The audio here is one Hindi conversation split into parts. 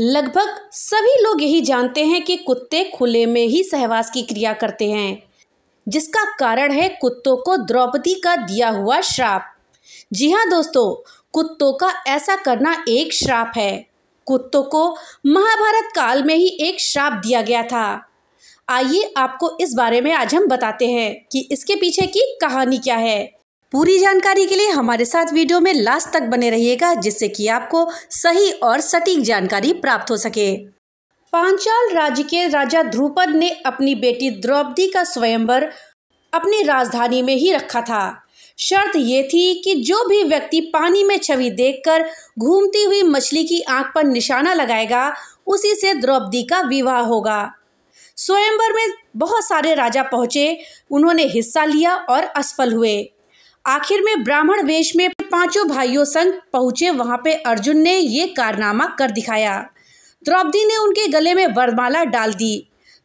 लगभग सभी लोग यही जानते हैं कि कुत्ते खुले में ही सहवास की क्रिया करते हैं जिसका कारण है कुत्तों को द्रौपदी का दिया हुआ श्राप जी हाँ दोस्तों कुत्तों का ऐसा करना एक श्राप है कुत्तों को महाभारत काल में ही एक श्राप दिया गया था आइए आपको इस बारे में आज हम बताते हैं कि इसके पीछे की कहानी क्या है पूरी जानकारी के लिए हमारे साथ वीडियो में लास्ट तक बने रहिएगा जिससे कि आपको सही और सटीक जानकारी प्राप्त हो सके पांचाल राज्य के राजा ध्रुपद ने अपनी बेटी द्रौपदी का स्वयंवर अपनी राजधानी में ही रखा था शर्त ये थी कि जो भी व्यक्ति पानी में छवि देखकर घूमती हुई मछली की आंख पर निशाना लगाएगा उसी से द्रौपदी का विवाह होगा स्वयंवर में बहुत सारे राजा पहुंचे उन्होंने हिस्सा लिया और असफल हुए आखिर में ब्राह्मण वेश में पांचों भाइयों संग पहुंचे वहां पे अर्जुन ने ये कारनामा कर दिखाया द्रौपदी ने उनके गले में वरमाला डाल दी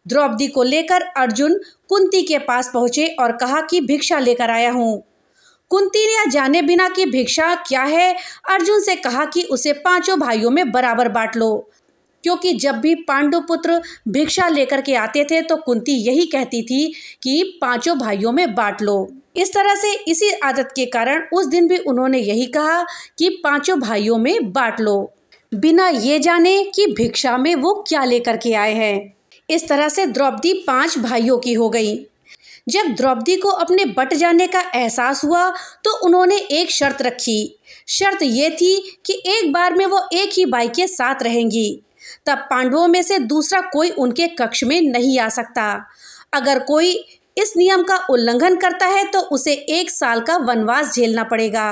द्रौपदी को लेकर अर्जुन कुंती के पास पहुंचे और कहा कि भिक्षा लेकर आया हूँ कुंती ने जाने बिना कि भिक्षा क्या है अर्जुन से कहा कि उसे पांचों भाइयों में बराबर बांट लो क्योंकि जब भी पुत्र भिक्षा लेकर के आते थे तो कुंती यही कहती थी कि पांचों भाइयों में बांट लो इस तरह से इसी आदत के कारण उस दिन भी उन्होंने यही कहा कि पांचों भाइयों में बांट लो बिना ये जाने कि भिक्षा में वो क्या लेकर के आए हैं इस तरह से द्रौपदी पांच भाइयों की हो गई जब द्रौपदी को अपने बट जाने का एहसास हुआ तो उन्होंने एक शर्त रखी शर्त ये थी कि एक बार में वो एक ही भाई के साथ रहेंगी तब पांडवों में से दूसरा कोई उनके कक्ष में नहीं आ सकता अगर कोई इस नियम का उल्लंघन करता है तो उसे एक साल का वनवास झेलना पड़ेगा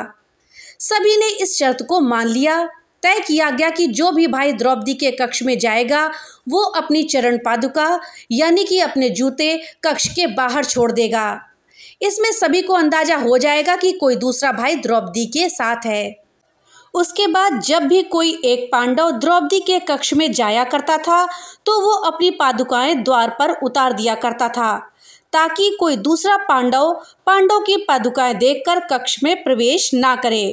सभी ने इस शर्त को मान लिया तय किया गया कि जो भी भाई द्रौपदी के कक्ष में जाएगा वो अपनी चरण पादुका यानी कि अपने जूते कक्ष के बाहर छोड़ देगा इसमें सभी को अंदाजा हो जाएगा कि कोई दूसरा भाई द्रौपदी के साथ है उसके बाद जब भी कोई एक पांडव द्रौपदी के कक्ष में जाया करता था तो वो अपनी पादुकाएं द्वार पर उतार दिया करता था ताकि कोई दूसरा पांडव पांडव की पादुकाएं देखकर कक्ष में प्रवेश ना करे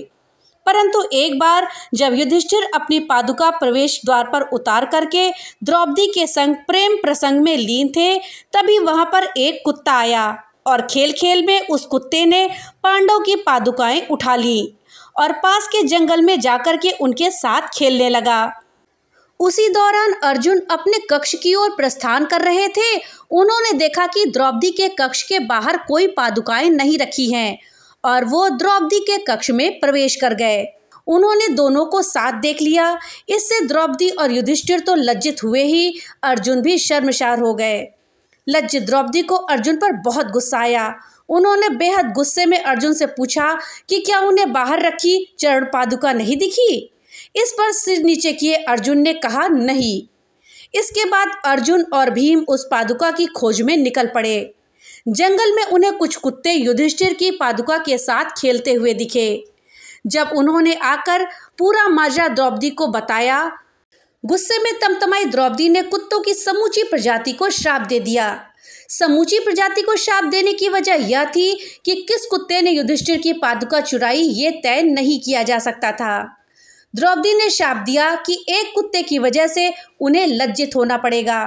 परंतु एक बार जब युधिष्ठिर अपनी पादुका प्रवेश द्वार पर उतार करके द्रौपदी के संग प्रेम प्रसंग में लीन थे तभी वहां पर एक कुत्ता आया और खेल खेल में उस कुत्ते ने पांडव की पादुकाएं उठा ली और पास के जंगल में जाकर के उनके साथ खेलने लगा उसी दौरान अर्जुन अपने कक्ष की ओर प्रस्थान कर रहे थे उन्होंने देखा कि द्रौपदी के कक्ष के बाहर कोई पादुकाएं नहीं रखी हैं और वो द्रौपदी के कक्ष में प्रवेश कर गए उन्होंने दोनों को साथ देख लिया इससे द्रौपदी और युधिष्ठिर तो लज्जित हुए ही अर्जुन भी शर्मशार हो गए लज्जित द्रौपदी को अर्जुन पर बहुत गुस्सा आया उन्होंने बेहद गुस्से में अर्जुन से पूछा कि क्या उन्हें बाहर रखी चरण पादुका नहीं दिखी इस पर सिर नीचे किए अर्जुन ने कहा नहीं इसके बाद अर्जुन और भीम उस पादुका की खोज में निकल पड़े जंगल में उन्हें कुछ कुत्ते युधिष्ठिर की पादुका के साथ खेलते हुए दिखे जब उन्होंने आकर पूरा माजरा द्रौपदी को बताया गुस्से में तमतमाई द्रौपदी ने कुत्तों की समूची प्रजाति को श्राप दे दिया समूची प्रजाति को श्राप देने की वजह यह थी कि किस कुत्ते ने युधिष्ठिर की पादुका चुराई ये तय नहीं किया जा सकता था द्रौपदी ने शाप दिया कि एक कुत्ते की वजह से उन्हें लज्जित होना पड़ेगा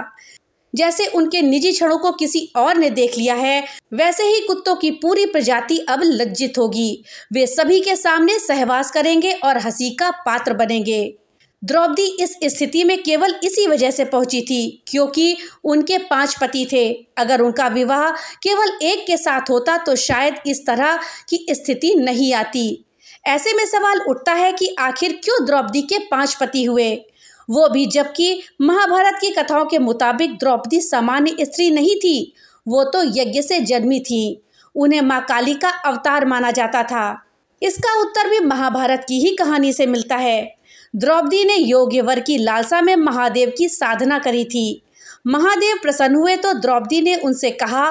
जैसे उनके निजी क्षणों को किसी और ने देख लिया है वैसे ही कुत्तों की पूरी प्रजाति अब लज्जित होगी वे सभी के सामने सहवास करेंगे और हंसी का पात्र बनेंगे द्रौपदी इस स्थिति में केवल इसी वजह से पहुंची थी क्योंकि उनके पांच पति थे अगर उनका विवाह केवल एक के साथ होता तो शायद इस तरह की स्थिति नहीं आती ऐसे में सवाल उठता है कि आखिर क्यों द्रौपदी के पांच पति हुए वो भी जबकि महाभारत की कथाओं के मुताबिक द्रौपदी सामान्य स्त्री नहीं थी वो तो यज्ञ से जन्मी थी उन्हें माँ काली का अवतार माना जाता था इसका उत्तर भी महाभारत की ही कहानी से मिलता है द्रौपदी ने योग्यवर की लालसा में महादेव की साधना करी थी महादेव प्रसन्न हुए तो द्रौपदी ने उनसे कहा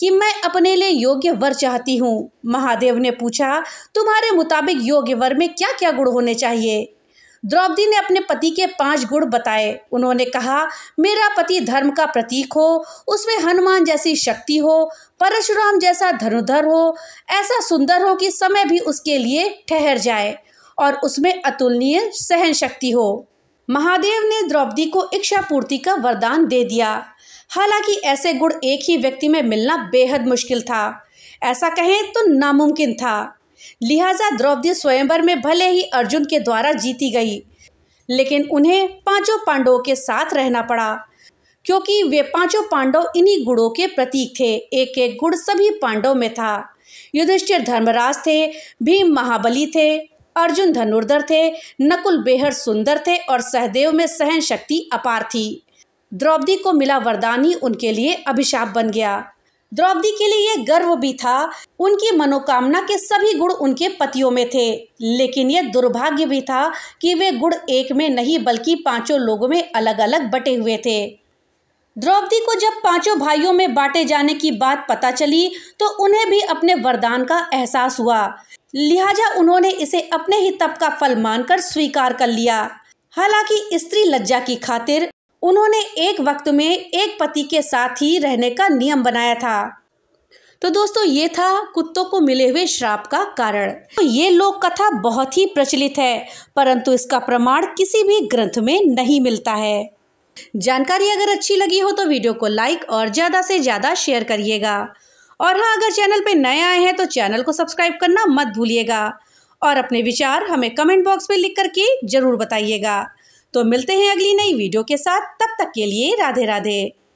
कि मैं अपने लिए योग्य वर चाहती हूँ महादेव ने पूछा तुम्हारे मुताबिक योग्य वर में क्या क्या गुण होने चाहिए द्रौपदी ने अपने पति के पांच गुण बताए उन्होंने कहा मेरा पति धर्म का प्रतीक हो उसमें हनुमान जैसी शक्ति हो परशुराम जैसा धनुधर हो ऐसा सुंदर हो कि समय भी उसके लिए ठहर जाए और उसमें अतुलनीय सहन शक्ति हो महादेव ने द्रौपदी को इच्छा पूर्ति का वरदान दे दिया हालांकि ऐसे गुण एक ही व्यक्ति में मिलना बेहद मुश्किल था ऐसा कहें तो नामुमकिन था लिहाजा द्रौपदी स्वयंवर में भले ही अर्जुन के द्वारा जीती गई लेकिन उन्हें पांचों पांडवों के साथ रहना पड़ा क्योंकि वे पांचों पांडव इन्हीं गुणों के प्रतीक थे एक एक गुण सभी पांडव में था युधिष्ठिर धर्मराज थे भीम महाबली थे अर्जुन धनुर्धर थे नकुल बेहद सुंदर थे और सहदेव में सहन शक्ति अपार थी द्रौपदी को मिला ही उनके लिए अभिशाप बन गया द्रौपदी के लिए यह गर्व भी था उनकी मनोकामना के सभी गुण उनके पतियों में थे लेकिन यह दुर्भाग्य भी था कि वे गुण एक में नहीं बल्कि पांचों लोगों में अलग अलग बटे हुए थे द्रौपदी को जब पांचों भाइयों में बांटे जाने की बात पता चली तो उन्हें भी अपने वरदान का एहसास हुआ लिहाजा उन्होंने इसे अपने ही तप का फल मानकर स्वीकार कर लिया हालांकि स्त्री लज्जा की खातिर उन्होंने एक वक्त में एक पति के साथ ही रहने का नियम बनाया था तो दोस्तों ये था कुत्तों को मिले हुए श्राप का कारण तो ये लोक कथा बहुत ही प्रचलित है परंतु इसका प्रमाण किसी भी ग्रंथ में नहीं मिलता है जानकारी अगर अच्छी लगी हो तो वीडियो को लाइक और ज़्यादा से ज़्यादा शेयर करिएगा और हाँ अगर चैनल पे नए आए हैं तो चैनल को सब्सक्राइब करना मत भूलिएगा और अपने विचार हमें कमेंट बॉक्स में लिख करके ज़रूर बताइएगा तो मिलते हैं अगली नई वीडियो के साथ तब तक के लिए राधे राधे